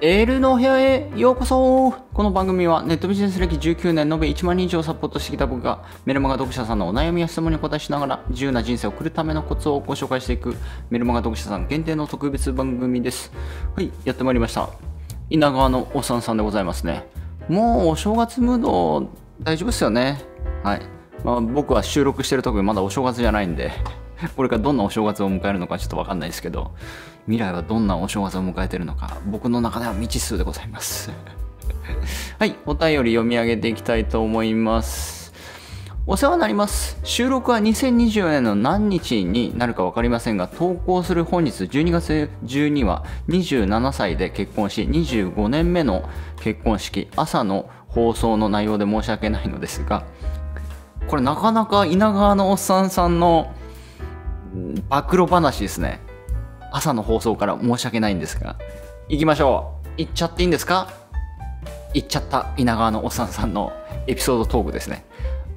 エールの部屋へようこそこの番組はネットビジネス歴19年延べ1万人以上サポートしてきた僕がメルマガ読者さんのお悩みや質問に答えしながら自由な人生を送るためのコツをご紹介していくメルマガ読者さん限定の特別番組です。はい、やってまいりました。稲川のおっさんさんでございますね。もうお正月ムード大丈夫ですよね。はい。まあ、僕は収録してる時まだお正月じゃないんで。これからどんなお正月を迎えるのかちょっとわかんないですけど、未来はどんなお正月を迎えてるのか、僕の中では未知数でございます。はい、お便り読み上げていきたいと思います。お世話になります。収録は2024年の何日になるか分かりませんが、投稿する本日12月12は27歳で結婚し、25年目の結婚式、朝の放送の内容で申し訳ないのですが、これなかなか稲川のおっさんさんの暴露話ですね。朝の放送から申し訳ないんですが。行きましょう。行っちゃっていいんですか行っちゃった稲川のおっさんさんのエピソードトークですね。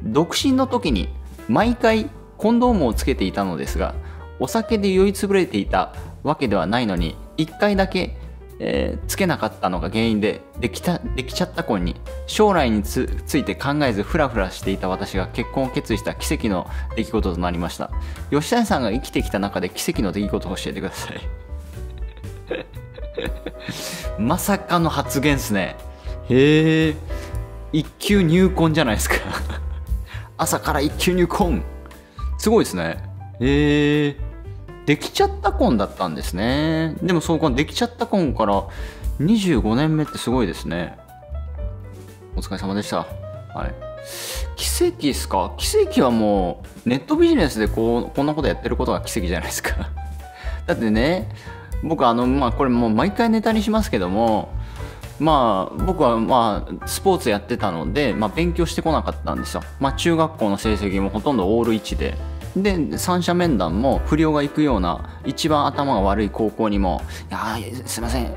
独身の時に毎回コンドームをつけていたのですが、お酒で酔いつぶれていたわけではないのに、一回だけえー、つけなかったのが原因でできたできちゃった婚に将来について考えずフラフラしていた私が結婚を決意した奇跡の出来事となりました吉谷さんが生きてきた中で奇跡の出来事を教えてください まさかの発言っすねへえ一級入婚じゃないですか 朝から一級入婚すごいですねへえできちゃった婚だったんですねでもそうかできちゃった婚から25年目ってすごいですねお疲れ様でしたはい奇跡ですか奇跡はもうネットビジネスでこうこんなことやってることが奇跡じゃないですか だってね僕あのまあこれもう毎回ネタにしますけどもまあ僕はまあスポーツやってたので、まあ、勉強してこなかったんですよ、まあ、中学校の成績もほとんどオール1でで三者面談も不良が行くような一番頭が悪い高校にも「いやすいません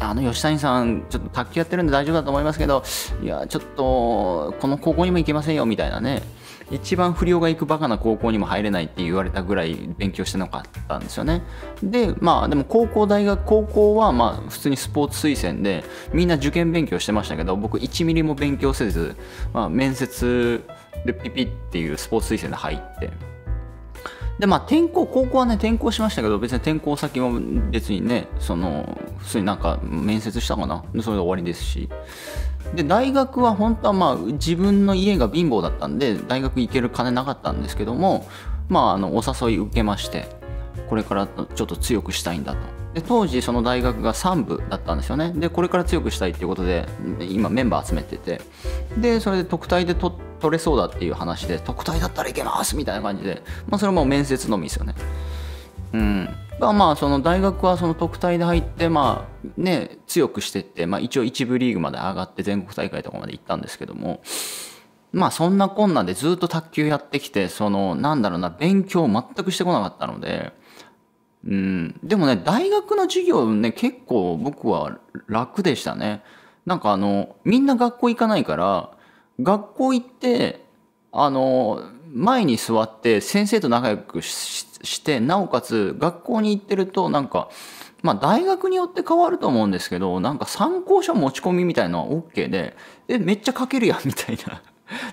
あの吉谷さんちょっと卓球やってるんで大丈夫だと思いますけどいやちょっとこの高校にも行けませんよ」みたいなね一番不良が行くバカな高校にも入れないって言われたぐらい勉強してなかったんですよね。で、まあでも高校、大学、高校はまあ普通にスポーツ推薦でみんな受験勉強してましたけど僕1ミリも勉強せず、まあ、面接でピピっていうスポーツ推薦で入って。で、まあ転校、高校はね、転校しましたけど、別に転校先も別にね、その、普通になんか面接したかな。それで終わりですし。で、大学は本当はまあ自分の家が貧乏だったんで、大学行ける金なかったんですけども、まあ、あの、お誘い受けまして、これからちょっと強くしたいんだと。で当時その大学が3部だったんですよねでこれから強くしたいっていうことで今メンバー集めててでそれで特待で取れそうだっていう話で特待だったらいけますみたいな感じで、まあ、それも面接のみですよねうんまあまあその大学はその特待で入ってまあね強くしてって、まあ、一応一部リーグまで上がって全国大会とかまで行ったんですけどもまあそんなこんなでずっと卓球やってきてそのなんだろうな勉強全くしてこなかったのでうん、でもね大学の授業ね結構僕は楽でしたねなんかあのみんな学校行かないから学校行ってあの前に座って先生と仲良くしてなおかつ学校に行ってるとなんかまあ大学によって変わると思うんですけどなんか参考書持ち込みみたいなのは OK でえめっちゃ書けるやんみたいな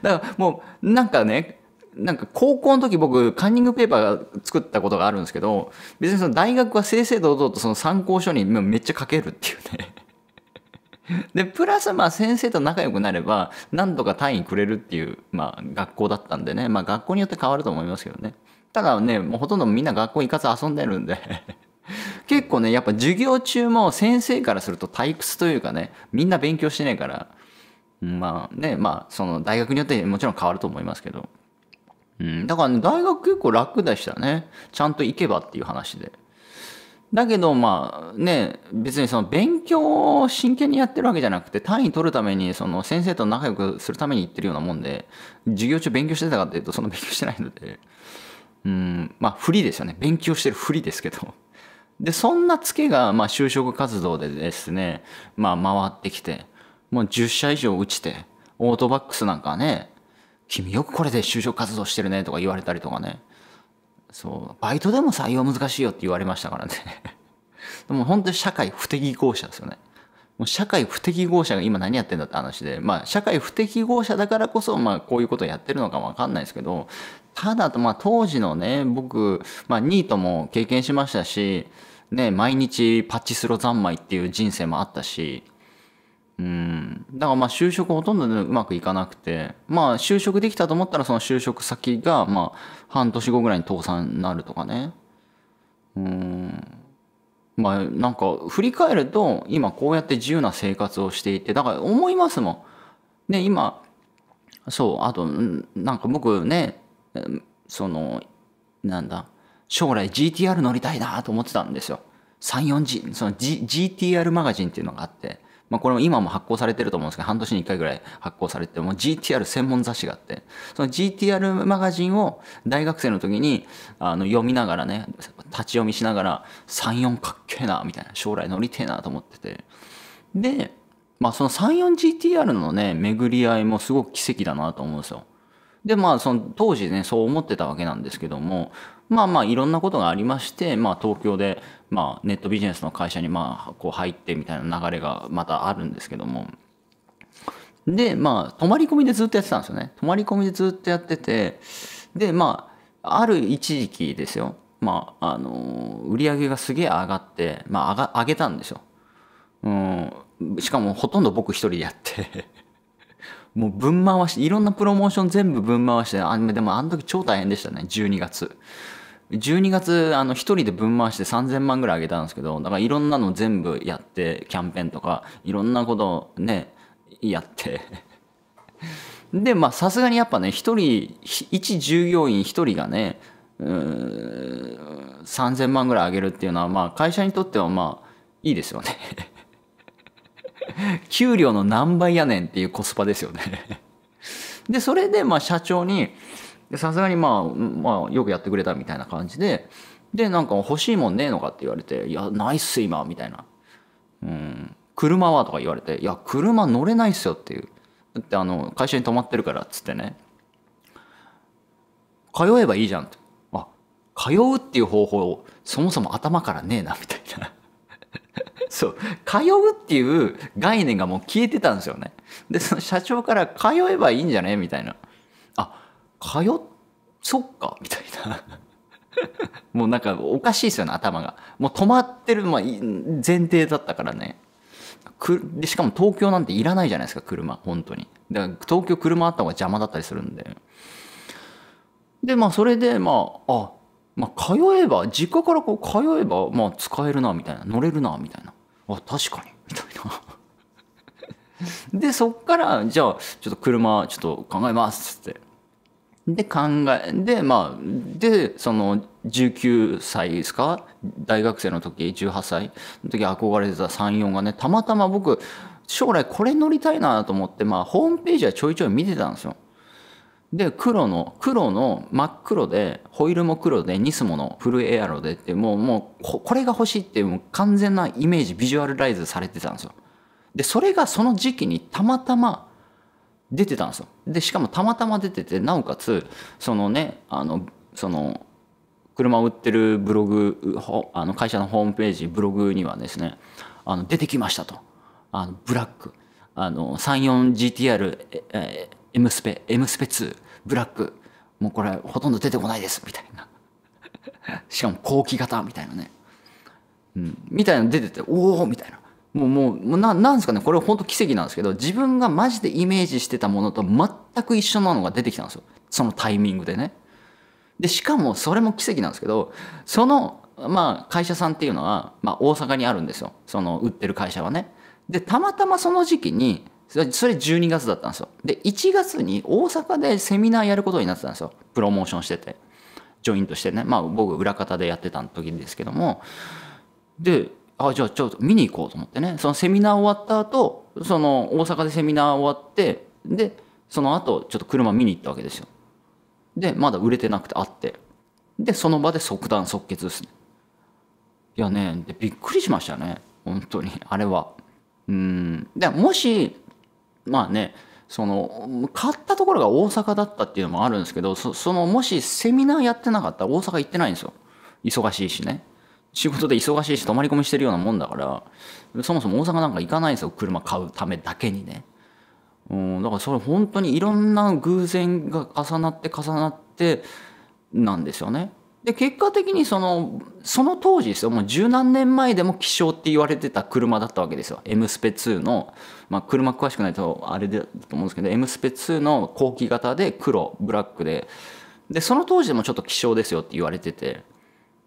だからもうなんかねなんか高校の時僕カンニングペーパー作ったことがあるんですけど別にその大学は正々堂々とその参考書にめっちゃ書けるっていうね でプラスまあ先生と仲良くなれば何とか単位くれるっていう、まあ、学校だったんでね、まあ、学校によって変わると思いますけどねただねもうほとんどみんな学校行かず遊んでるんで 結構ねやっぱ授業中も先生からすると退屈というかねみんな勉強してないからまあねまあその大学によってもちろん変わると思いますけどうん、だから、ね、大学結構楽でしたね。ちゃんと行けばっていう話で。だけど、まあね、別にその勉強を真剣にやってるわけじゃなくて、単位取るために、その先生と仲良くするために行ってるようなもんで、授業中勉強してたかっていうと、そんな勉強してないので、うん、まあ、不利ですよね。勉強してる不利ですけど。で、そんなツケが、まあ、就職活動でですね、まあ、回ってきて、もう10社以上落ちて、オートバックスなんかね、君よくこれで就職活動してるねとか言われたりとかね。そう、バイトでも採用難しいよって言われましたからね。でも本当に社会不適合者ですよね。もう社会不適合者が今何やってんだって話で、まあ社会不適合者だからこそ、まあこういうことをやってるのかわかんないですけど、ただ、まあ当時のね、僕、まあニートも経験しましたし、ね、毎日パッチスロ三昧っていう人生もあったし、うん、だからまあ就職ほとんどうまくいかなくて、まあ就職できたと思ったらその就職先がまあ半年後ぐらいに倒産になるとかね。うん。まあなんか振り返ると今こうやって自由な生活をしていて、だから思いますもん。ね、今、そう、あと、なんか僕ね、その、なんだ、将来 GTR 乗りたいなと思ってたんですよ。3、4G、その、G、GTR マガジンっていうのがあって。まあ、これも今も発行されてると思うんですけど半年に1回ぐらい発行されてもう GTR 専門雑誌があってその GTR マガジンを大学生の時にあの読みながらね立ち読みしながら34かっけえなみたいな将来乗りてえなと思っててで、まあ、その 34GTR のね巡り合いもすごく奇跡だなと思うんですよ。でまあその当時ねそう思ってたわけなんですけどもまあまあいろんなことがありまして、まあ、東京で、まあ、ネットビジネスの会社にまあこう入ってみたいな流れがまたあるんですけどもでまあ泊まり込みでずっとやってたんですよね泊まり込みでずっとやっててでまあある一時期ですよまああの売り上げがすげえ上がって、まあ、上が上げたんですよ。うんしかもほとんど僕一人でやってもうぶん回しいろんなプロモーション全部ぶん回して、あでもあの時超大変でしたね、12月。12月、あの、一人でぶん回して3000万ぐらいあげたんですけど、だからいろんなの全部やって、キャンペーンとか、いろんなことをね、やって。で、まあ、さすがにやっぱね、一人、一従業員一人がね、うーん、3000万ぐらいあげるっていうのは、まあ、会社にとってはまあ、いいですよね給料の何倍やねんっていうコスパですよね で、それで、まあ、社長に、さすがに、まあ、まあ、よくやってくれたみたいな感じで、で、なんか欲しいもんねえのかって言われて、いや、ないっす、今、みたいな。うん、車はとか言われて、いや、車乗れないっすよっていう。だって、あの、会社に泊まってるから、っつってね。通えばいいじゃんって。あ、通うっていう方法、そもそも頭からねえな、みたいな。そう通うっていう概念がもう消えてたんですよねでその社長から「通えばいいんじゃね?」みたいな「あ通そっか」みたいな もうなんかおかしいですよね頭がもう止まってる、まあ、前提だったからねくでしかも東京なんていらないじゃないですか車本当にだから東京車あった方が邪魔だったりするんででまあそれでまああまあ通えば実家からこう通えばまあ使えるなみたいな乗れるなみたいなあ確かにみたいなでそっからじゃあちょっと車ちょっと考えますっつってで考えでまあでその19歳ですか大学生の時18歳の時憧れてた34がねたまたま僕将来これ乗りたいなと思ってまあホームページはちょいちょい見てたんですよで黒の黒の真っ黒でホイールも黒でニスモのフルエアロでってもうもうこれが欲しいってもう完全なイメージビジュアルライズされてたんですよでそれがその時期にたまたま出てたんですよでしかもたまたま出ててなおかつそのねあのその車を売ってるブログあの会社のホームページブログにはですねあの出てきましたとあのブラックあの 34GTR M スペ M スペ2ブラックもうこれほとんど出てこないですみたいな しかも後期型みたいなね、うん、みたいな出てておおみたいなもうもうななんですかねこれ本当奇跡なんですけど自分がマジでイメージしてたものと全く一緒なのが出てきたんですよそのタイミングでねでしかもそれも奇跡なんですけどそのまあ会社さんっていうのは、まあ、大阪にあるんですよその売ってる会社はねでたまたまその時期にそれ12月だったんですよで1月に大阪でセミナーやることになってたんですよプロモーションしててジョイントしてねまあ僕裏方でやってた時ですけどもであじゃあちょっと見に行こうと思ってねそのセミナー終わった後その大阪でセミナー終わってでその後ちょっと車見に行ったわけですよでまだ売れてなくて会ってでその場で即断即決ですねいやねでびっくりしましたね本当にあれはうんでもしまあねその買ったところが大阪だったっていうのもあるんですけどそのもしセミナーやってなかったら大阪行ってないんですよ忙しいしね仕事で忙しいし泊まり込みしてるようなもんだからそもそも大阪なんか行かないんですよ車買うためだけにねうんだからそれ本当にいろんな偶然が重なって重なってなんですよねで結果的にそのその当時ですよもう十何年前でも希少って言われてた車だったわけですよ M スペ2の、まあ、車詳しくないとあれだと思うんですけど M スペ2の後期型で黒ブラックででその当時でもちょっと希少ですよって言われてて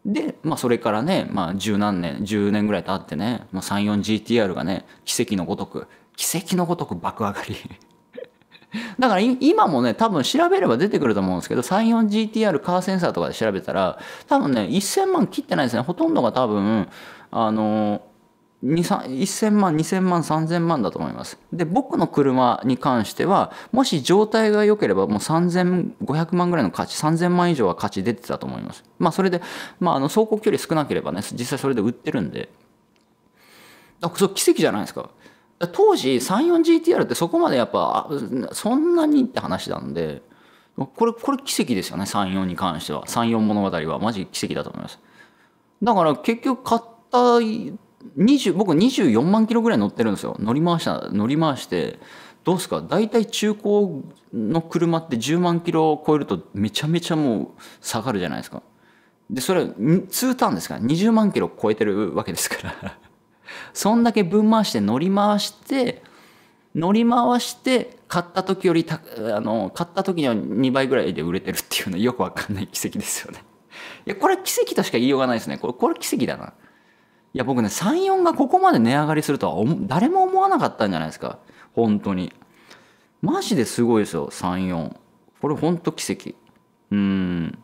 で、まあ、それからね、まあ、十何年10年ぐらい経ってね、ま 34GTR がね奇跡のごとく奇跡のごとく爆上がり だから今もね、多分調べれば出てくると思うんですけど、34GTR カーセンサーとかで調べたら、多分ね、1000万切ってないですね。ほとんどが多分、あの、1000万、2000万、3000万だと思います。で、僕の車に関しては、もし状態が良ければ、もう3500万ぐらいの価値、3000万以上は価値出てたと思います。まあ、それで、まあ、あの走行距離少なければね、実際それで売ってるんで。あ、そら、奇跡じゃないですか。当時 34GTR ってそこまでやっぱそんなにって話なんでこれこれ奇跡ですよね34に関しては34物語はマジ奇跡だと思いますだから結局買った20僕24万キロぐらい乗ってるんですよ乗り回した乗り回してどうですか大体中古の車って10万キロを超えるとめちゃめちゃもう下がるじゃないですかでそれ2ターンですから20万キロ超えてるわけですからそんだけ分回して乗り回して乗り回して買った時よりたあの買った時は2倍ぐらいで売れてるっていうのはよくわかんない奇跡ですよね。いやこれ奇跡としか言いようがないですねこれこれ奇跡だな。いや僕ね34がここまで値上がりするとは誰も思わなかったんじゃないですか本当に。マジですごいですよ34。これほんと奇跡。うん。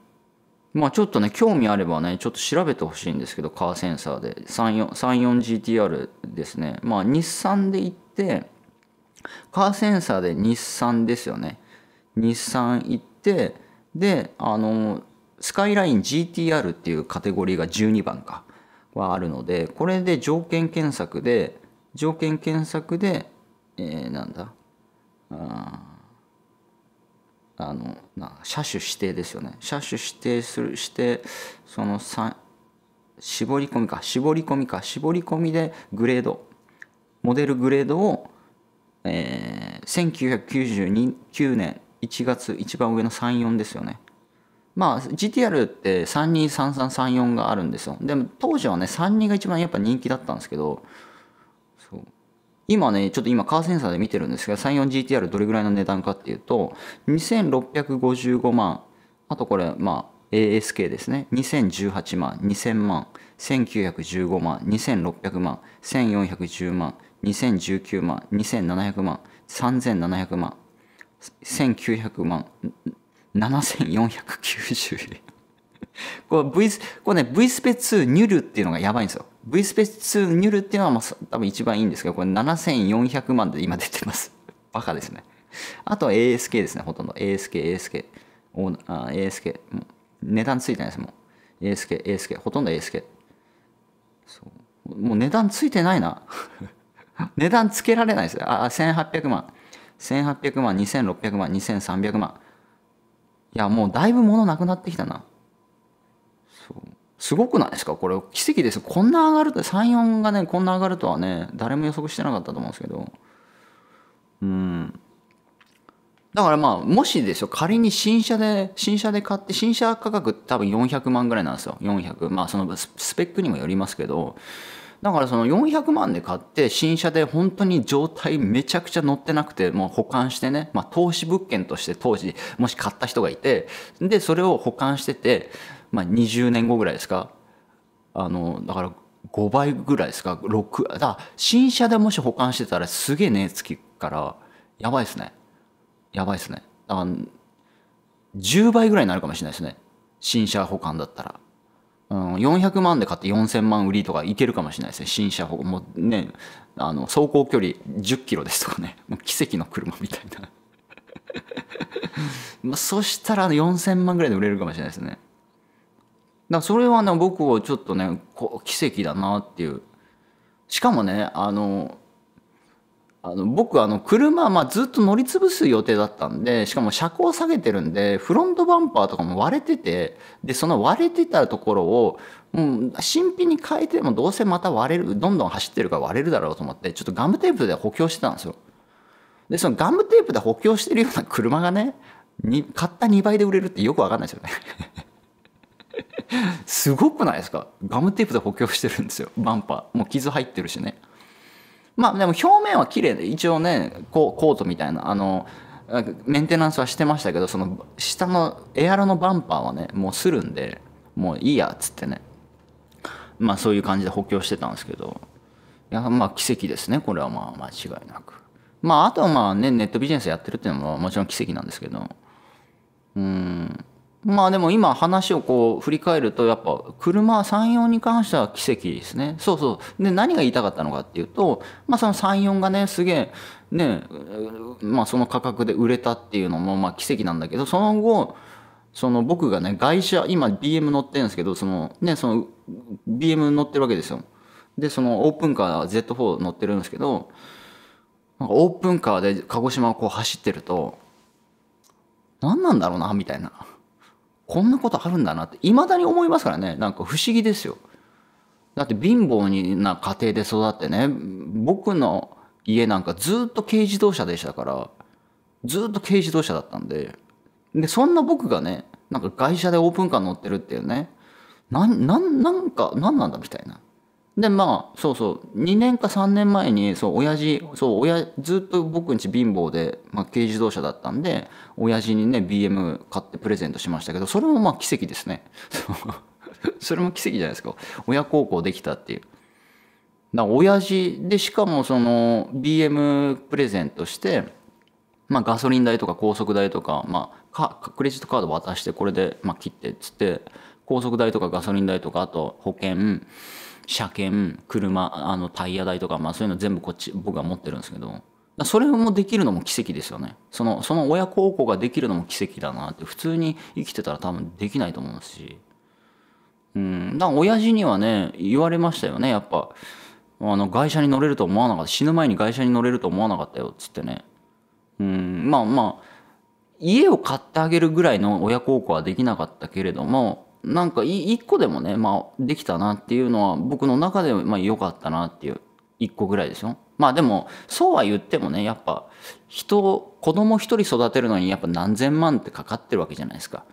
まあちょっとね、興味あればね、ちょっと調べてほしいんですけど、カーセンサーで。34GTR ですね。まあ日産で行って、カーセンサーで日産ですよね。日産行って、で、あの、スカイライン GTR っていうカテゴリーが12番か、はあるので、これで条件検索で、条件検索で、えー、なんだ、あーあのな車種指定ですよね車種指定するしてその絞り込みか絞り込みか絞り込みでグレードモデルグレードを、えー、1999年1月一番上の34ですよねまあ GTR って323334があるんですよでも当時はね32が一番やっぱ人気だったんですけど今ね、ちょっと今カーセンサーで見てるんですが、34GTR どれぐらいの値段かっていうと、2655万、あとこれ、まあ、ASK ですね。2018万、2000万、1915万、2600万、1410万、2019万、2700万、3700万、1900万、7490円。これ V、これね、V スペ2ニュルっていうのがやばいんですよ。V スペース2ニュルっていうのはまあ多分一番いいんですけど、これ7400万で今出てます。バカですね。あとは ASK ですね、ほとんど。ASK、ASK。オーあ ASK。う値段ついてないです、もう。ASK、ASK。ほとんど ASK。そう。もう値段ついてないな。値段つけられないです。あ、1800万。1800万、2600万、2300万。いや、もうだいぶ物なくなってきたな。そう。すごくないですかこれ、奇跡です。こんな上がると、3、4がね、こんな上がるとはね、誰も予測してなかったと思うんですけど。うん。だからまあ、もしですよ、仮に新車で、新車で買って、新車価格多分400万ぐらいなんですよ。400。まあ、そのスペックにもよりますけど、だからその400万で買って、新車で本当に状態めちゃくちゃ乗ってなくて、もう保管してね、まあ投資物件として当時、もし買った人がいて、で、それを保管してて、まあ、20年後ぐらいですかあのだから5倍ぐらいですか6だ新車でもし保管してたらすげえ値つきからやばいですねやばいですねだから10倍ぐらいになるかもしれないですね新車保管だったら、うん、400万で買って4000万売りとかいけるかもしれないですね新車保管もうねあの走行距離10キロですとかねもう奇跡の車みたいな まあ、そしたら4000万ぐらいで売れるかもしれないですねだそれはね僕はちょっとねこう奇跡だなっていうしかもねあのあの僕あの車、まあ、ずっと乗り潰す予定だったんでしかも車高を下げてるんでフロントバンパーとかも割れててでその割れてたところを、うん、新品に変えてもどうせまた割れるどんどん走ってるから割れるだろうと思ってちょっとガムテープで補強してたんですよでそのガムテープで補強してるような車がね買った2倍で売れるってよく分かんないですよねすごくないですかガムテープで補強してるんですよバンパーもう傷入ってるしねまあでも表面は綺麗で一応ねコートみたいなあのメンテナンスはしてましたけどその下のエアロのバンパーはねもうするんでもういいやっつってねまあそういう感じで補強してたんですけどいやまあ奇跡ですねこれはまあ間違いなくまああとはまあねネットビジネスやってるっていうのももちろん奇跡なんですけどうんまあでも今話をこう振り返るとやっぱ車34に関しては奇跡ですね。そうそう。で何が言いたかったのかっていうと、まあその34がね、すげえね、まあその価格で売れたっていうのもまあ奇跡なんだけど、その後、その僕がね、外車、今 BM 乗ってるんですけど、そのね、その BM 乗ってるわけですよ。で、そのオープンカー Z4 乗ってるんですけど、なんかオープンカーで鹿児島をこう走ってると、何なんだろうな、みたいな。こんなことあるんだなっていまだに思いますからねなんか不思議ですよだって貧乏な家庭で育ってね僕の家なんかずっと軽自動車でしたからずっと軽自動車だったんででそんな僕がねなんか外車でオープンカー乗ってるっていうねなんなんなんか何なんだみたいなでまあそうそう2年か3年前にそう親父そう親ずっと僕んち貧乏で、まあ、軽自動車だったんで親父にね BM 買ってプレゼントしましたけどそれもまあ奇跡ですね それも奇跡じゃないですか親孝行できたっていうだ親父でしかもその BM プレゼントしてまあガソリン代とか高速代とかまあかクレジットカード渡してこれでまあ切ってっつって高速代とかガソリン代とかあと保険車検車あのタイヤ代とか、まあ、そういうの全部こっち僕は持ってるんですけどそれもできるのも奇跡ですよねそのその親孝行ができるのも奇跡だなって普通に生きてたら多分できないと思うしうんだから親父にはね言われましたよねやっぱあの会社に乗れると思わなかった死ぬ前に会社に乗れると思わなかったよっつってねうんまあまあ家を買ってあげるぐらいの親孝行はできなかったけれどもなんか一個でもね、まあ、できたなっていうのは僕の中でまあ良かったなっていう一個ぐらいですよ。まあでもそうは言ってもねやっぱ人子供一人育てるのにやっぱ何千万ってかかってるわけじゃないですか。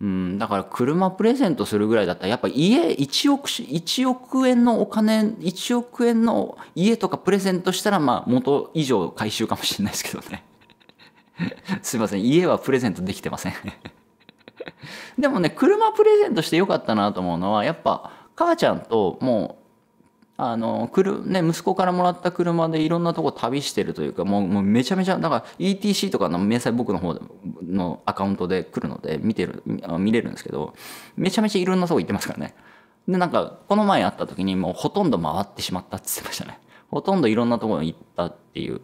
うん、だから車プレゼントするぐらいだったらやっぱ家1億 ,1 億円のお金1億円の家とかプレゼントしたらまあ元以上回収かもしれないですけどね すいません家はプレゼントできてません でもね、車プレゼントしてよかったなと思うのは、やっぱ、母ちゃんともう、あの、くる、ね、息子からもらった車でいろんなとこ旅してるというか、もう、もうめちゃめちゃ、だから ETC とかの明細僕の方のアカウントで来るので、見てる、見れるんですけど、めちゃめちゃいろんなとこ行ってますからね。で、なんか、この前会った時にもうほとんど回ってしまったって言ってましたね。ほとんどいろんなところに行ったっていう。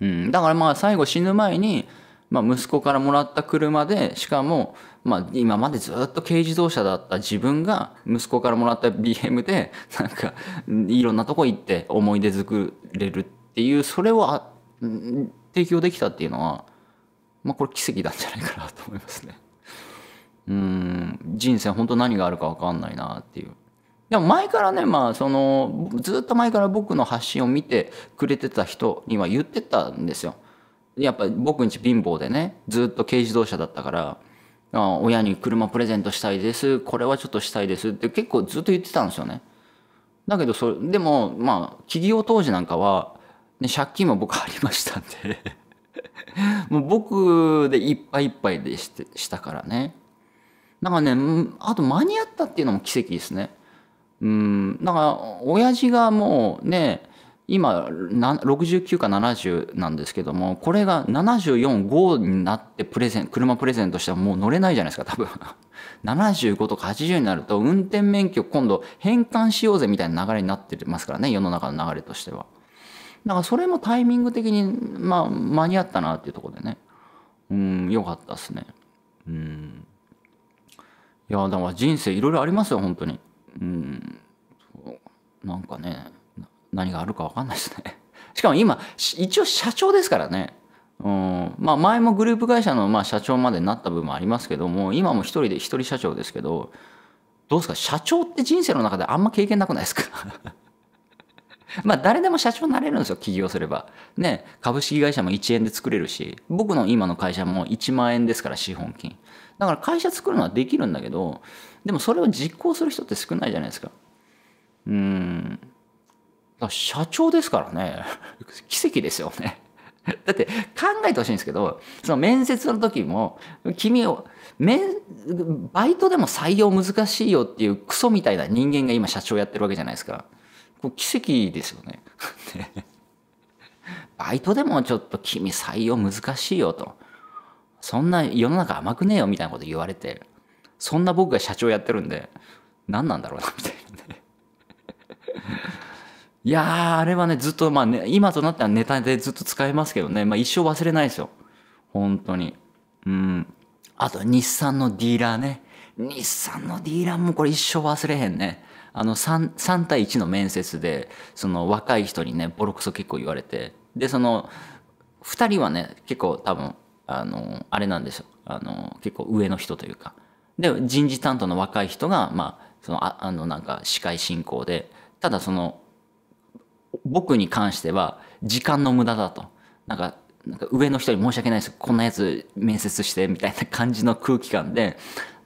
うん。だからまあ、最後死ぬ前に、まあ、息子からもらった車でしかも、まあ、今までずっと軽自動車だった自分が息子からもらった BM でなんかいろんなとこ行って思い出作れるっていうそれを提供できたっていうのは、まあ、これ奇跡なんじゃないかなと思いますね。うん人生本当何があるか分かんないなっていう。でも前からね、まあ、そのずっと前から僕の発信を見てくれてた人には言ってたんですよ。やっぱ僕んち貧乏でねずっと軽自動車だったからあ親に車プレゼントしたいですこれはちょっとしたいですって結構ずっと言ってたんですよねだけどそれでもまあ企業当時なんかは、ね、借金も僕ありましたんで もう僕でいっぱいいっぱいでしてしたからねだからねあと間に合ったっていうのも奇跡ですねうんだから親父がもうね今69か70なんですけどもこれが745になってプレゼン車プレゼントしたらもう乗れないじゃないですか多分75 とか80になると運転免許今度返還しようぜみたいな流れになってますからね世の中の流れとしてはだからそれもタイミング的に、まあ、間に合ったなっていうところでねうんよかったですねうんいやだから人生いろいろありますよ本当にうんなんかね何があるか分かんないですね しかも今一応社長ですからねうんまあ、前もグループ会社のまあ社長までなった部分ありますけども今も一人で一人社長ですけどどうですか社長って人生の中であんま経験なくないですか まあ誰でも社長になれるんですよ起業すれば。ね株式会社も1円で作れるし僕の今の会社も1万円ですから資本金。だから会社作るのはできるんだけどでもそれを実行する人って少ないじゃないですか。うん社長ですからね 奇跡ですよね だって考えてほしいんですけどその面接の時も君をバイトでも採用難しいよっていうクソみたいな人間が今社長やってるわけじゃないですかこれ奇跡ですよね バイトでもちょっと君採用難しいよとそんな世の中甘くねえよみたいなこと言われてそんな僕が社長やってるんで何なんだろうなみたいなねいやあれはね、ずっと、まあね、今となってはネタでずっと使えますけどね、まあ一生忘れないですよ。本当に。うん。あと、日産のディーラーね。日産のディーラーもこれ一生忘れへんね。あの3、3対1の面接で、その若い人にね、ボロクソ結構言われて。で、その、2人はね、結構多分、あの、あれなんですよ。あの、結構上の人というか。で、人事担当の若い人が、まあ、その、ああの、なんか、司会進行で、ただその、僕に関しては時間の無駄だと。なんかなんか上の人に申し訳ないですこんなやつ面接してみたいな感じの空気感で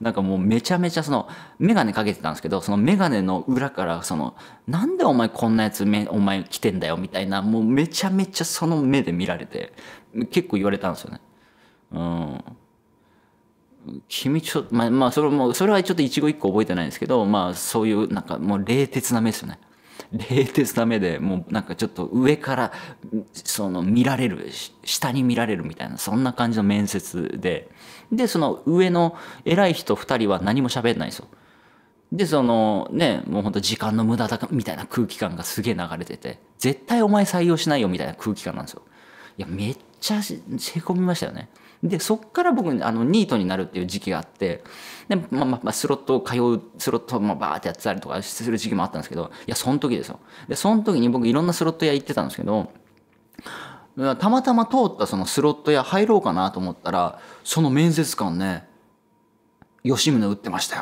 なんかもうめちゃめちゃその眼鏡かけてたんですけどその眼鏡の裏からそのなんでお前こんなやつめお前来てんだよみたいなもうめちゃめちゃその目で見られて結構言われたんですよね。うん君ちょっとまあまあそれもそれはちょっと一語一句覚えてないんですけどまあそういうなんかもう冷徹な目ですよね。冷徹な目でもうなんかちょっと上からその見られる下に見られるみたいなそんな感じの面接ででその上の偉い人2人は何も喋んないんですよ。でそのねもうほんと時間の無駄だみたいな空気感がすげえ流れてて絶対お前採用しないよみたいな空気感なんですよ。いやめっちゃへこみましたよね。でそっから僕あのニートになるっていう時期があってで、まあまあ、スロットを通うスロットをバーってやってたりとかする時期もあったんですけどいやその時ですよでその時に僕いろんなスロット屋行ってたんですけどたまたま通ったそのスロット屋入ろうかなと思ったらその面接官ね吉宗打ってました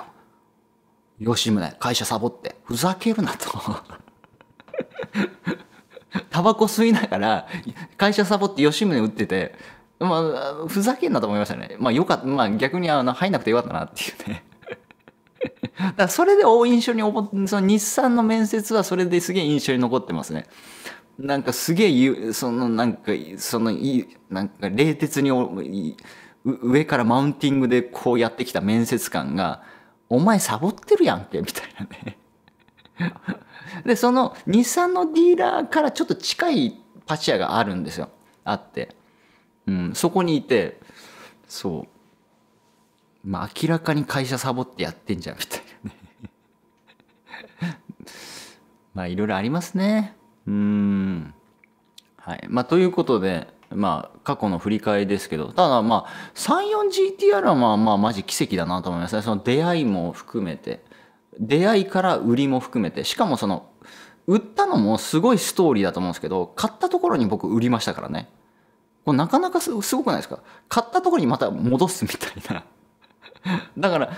よ吉宗会社サボってふざけるなとタバコ吸いながら会社サボって吉宗打っててまあ、ふざけんなと思いましたね。まあ、よかった。まあ、逆にあの入んなくてよかったなっていうね。だからそれで印象にその日産の面接はそれですげえ印象に残ってますね。なんかすげえ、そのなんか、そのいなんか冷徹に上からマウンティングでこうやってきた面接官が、お前サボってるやんけ、みたいなね。で、その日産のディーラーからちょっと近いパチ屋があるんですよ。あって。うん、そこにいてそうまあ明らかに会社サボってやってんじゃんみたいなね まあいろいろありますねうんはいまあということでまあ過去の振り返りですけどただまあ 34GTR はまあまあマジ奇跡だなと思いますねその出会いも含めて出会いから売りも含めてしかもその売ったのもすごいストーリーだと思うんですけど買ったところに僕売りましたからねこれなかなかすごくないですか買ったところにまた戻すみたいな だから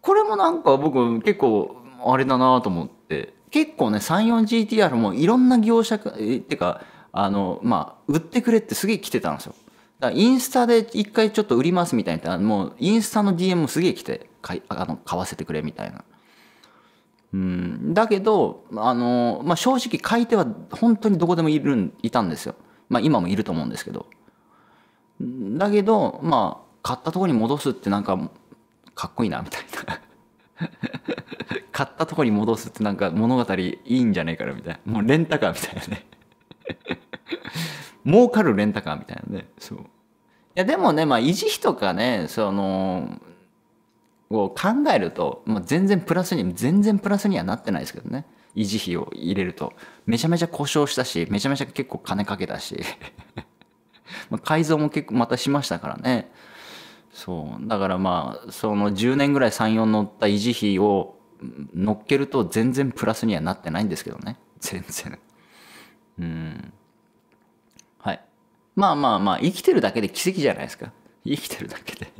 これもなんか僕結構あれだなと思って結構ね 34GTR もいろんな業者ってかあのまあ売ってくれってすげえ来てたんですよだからインスタで一回ちょっと売りますみたいなもうインスタの DM もすげえ来て買いあの買わせてくれみたいなうんだけどあの、まあ、正直買い手は本当にどこでもいるいたんですよまあ今もいると思うんですけどだけどまあ買ったとこに戻すってなんかかっこいいなみたいな 買ったとこに戻すってなんか物語いいんじゃねえからみたいなもうレンタカーみたいなね 儲かるレンタカーみたいなねそういやでもねまあ維持費とかねそのを考えると、まあ、全然プラスに全然プラスにはなってないですけどね維持費を入れるとめちゃめちゃ故障したしめちゃめちゃ結構金かけたし まあ、改造も結構またしましたからね。そう。だからまあ、その10年ぐらい3、4乗った維持費を乗っけると全然プラスにはなってないんですけどね。全然。うん。はい。まあまあまあ、生きてるだけで奇跡じゃないですか。生きてるだけで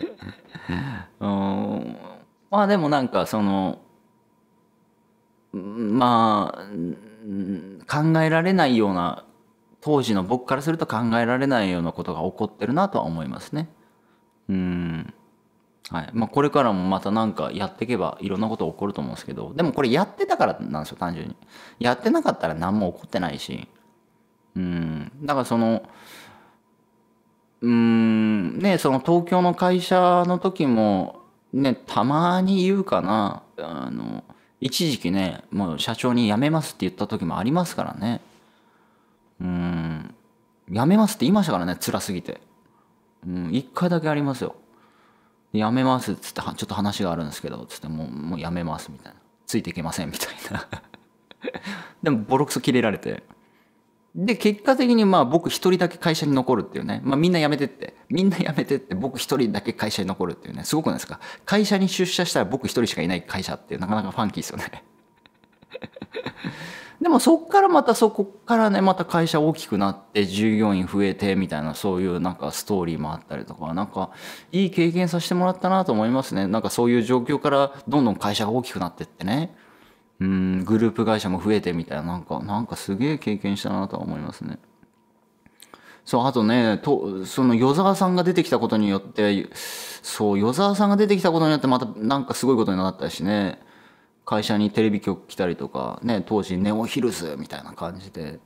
うん。まあでもなんかその、まあ、考えられないような当時の僕からすると考えられないようなことが起こってるなとは思いますね。うんはいまあ、これからもまた何かやっていけばいろんなこと起こると思うんですけどでもこれやってたからなんですよ単純にやってなかったら何も起こってないしうんだからそのうんねその東京の会社の時もねたまに言うかなあの一時期ねもう社長に辞めますって言った時もありますからねうん、やめますって言いましたからね、辛すぎて。うん、一回だけありますよ。やめますっつって、ちょっと話があるんですけど、つって、もう、もうやめますみたいな。ついていけませんみたいな。でも、ボロクソ切れられて。で、結果的にまあ僕一人だけ会社に残るっていうね。まあみんな辞めてって。みんな辞めてって僕一人だけ会社に残るっていうね。すごくないですか会社に出社したら僕一人しかいない会社ってなかなかファンキーですよね。でもそっからまたそこからねまた会社大きくなって従業員増えてみたいなそういうなんかストーリーもあったりとかなんかいい経験させてもらったなと思いますねなんかそういう状況からどんどん会社が大きくなってってねうんグループ会社も増えてみたいななんかなんかすげえ経験したなとは思いますね。そう、あとね、と、その、与沢さんが出てきたことによって、そう、与沢さんが出てきたことによって、また、なんかすごいことになったしね。会社にテレビ局来たりとか、ね、当時ネオヒルズみたいな感じで、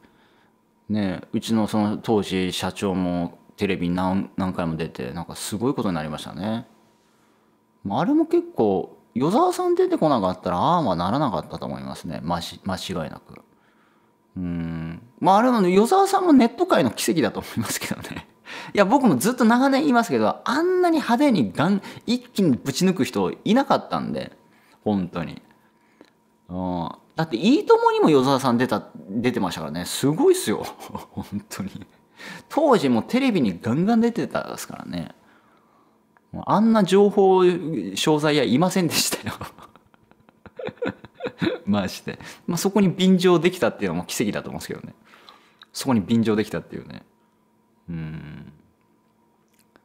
ね、うちのその当時社長もテレビ何何回も出てなんかすごいことになりましたね。あれも結構与沢さん出てこなかったらああはならなかったと思いますね間違いなく。うんまああれも、ね、与沢さんもネット界の奇跡だと思いますけどね。いや僕もずっと長年言いますけどあんなに派手にガン一気にぶち抜く人いなかったんで本当に。うん、だって「いいとも!」にも与沢さん出た出てましたからねすごいっすよ 本当に当時もテレビにガンガン出てたですからねあんな情報商材屋いませんでしたよ まして、まあ、そこに便乗できたっていうのも奇跡だと思うんですけどねそこに便乗できたっていうねうん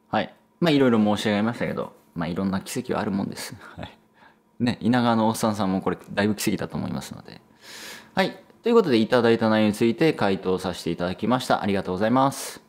はいまあいろいろ申し上げましたけどまあいろんな奇跡はあるもんですはいね、稲川のおっさんさんもこれだいぶ奇跡だと思いますので。はい。ということで、いただいた内容について回答させていただきました。ありがとうございます。